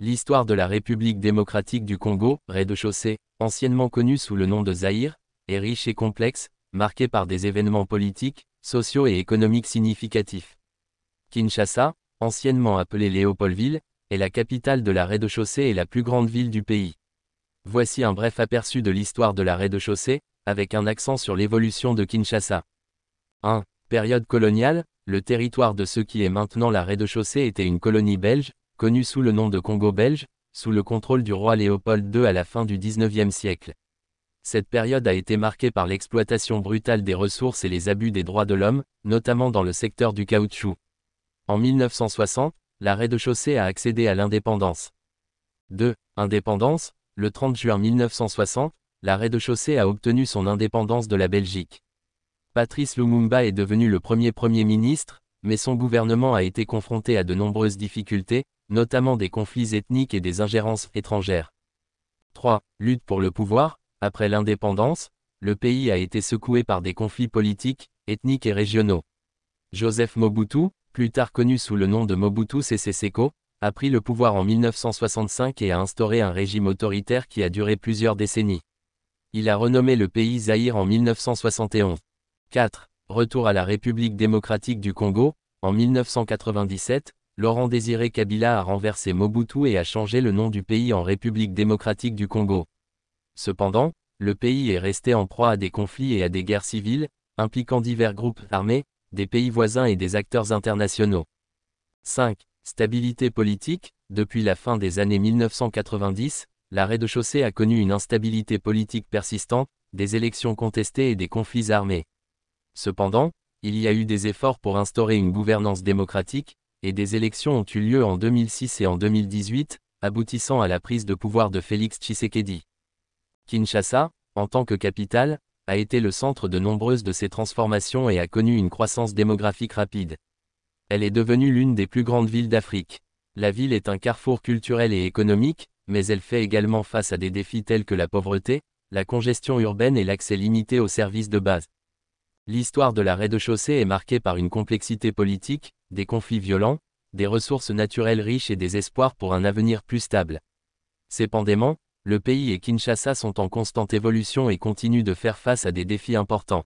L'histoire de la République démocratique du Congo, rez-de-chaussée, anciennement connue sous le nom de Zaïre, est riche et complexe, marquée par des événements politiques, sociaux et économiques significatifs. Kinshasa, anciennement appelée Léopoldville, est la capitale de la rez-de-chaussée et la plus grande ville du pays. Voici un bref aperçu de l'histoire de la rez-de-chaussée, avec un accent sur l'évolution de Kinshasa. 1. Période coloniale, le territoire de ce qui est maintenant la rez-de-chaussée était une colonie belge, connu sous le nom de Congo belge, sous le contrôle du roi Léopold II à la fin du XIXe siècle. Cette période a été marquée par l'exploitation brutale des ressources et les abus des droits de l'homme, notamment dans le secteur du caoutchouc. En 1960, la rez-de-chaussée a accédé à l'indépendance. 2. Indépendance, le 30 juin 1960, la rez-de-chaussée a obtenu son indépendance de la Belgique. Patrice Lumumba est devenu le premier Premier ministre, mais son gouvernement a été confronté à de nombreuses difficultés, notamment des conflits ethniques et des ingérences étrangères. 3. Lutte pour le pouvoir. Après l'indépendance, le pays a été secoué par des conflits politiques, ethniques et régionaux. Joseph Mobutu, plus tard connu sous le nom de Mobutu Sese Seko, a pris le pouvoir en 1965 et a instauré un régime autoritaire qui a duré plusieurs décennies. Il a renommé le pays Zaïre en 1971. 4. Retour à la République démocratique du Congo, en 1997, Laurent Désiré Kabila a renversé Mobutu et a changé le nom du pays en République démocratique du Congo. Cependant, le pays est resté en proie à des conflits et à des guerres civiles, impliquant divers groupes armés, des pays voisins et des acteurs internationaux. 5. Stabilité politique Depuis la fin des années 1990, la rez-de-chaussée a connu une instabilité politique persistante, des élections contestées et des conflits armés. Cependant, il y a eu des efforts pour instaurer une gouvernance démocratique, et des élections ont eu lieu en 2006 et en 2018, aboutissant à la prise de pouvoir de Félix Tshisekedi. Kinshasa, en tant que capitale, a été le centre de nombreuses de ces transformations et a connu une croissance démographique rapide. Elle est devenue l'une des plus grandes villes d'Afrique. La ville est un carrefour culturel et économique, mais elle fait également face à des défis tels que la pauvreté, la congestion urbaine et l'accès limité aux services de base. L'histoire de la rez-de-chaussée est marquée par une complexité politique, des conflits violents, des ressources naturelles riches et des espoirs pour un avenir plus stable. Cependant, le pays et Kinshasa sont en constante évolution et continuent de faire face à des défis importants.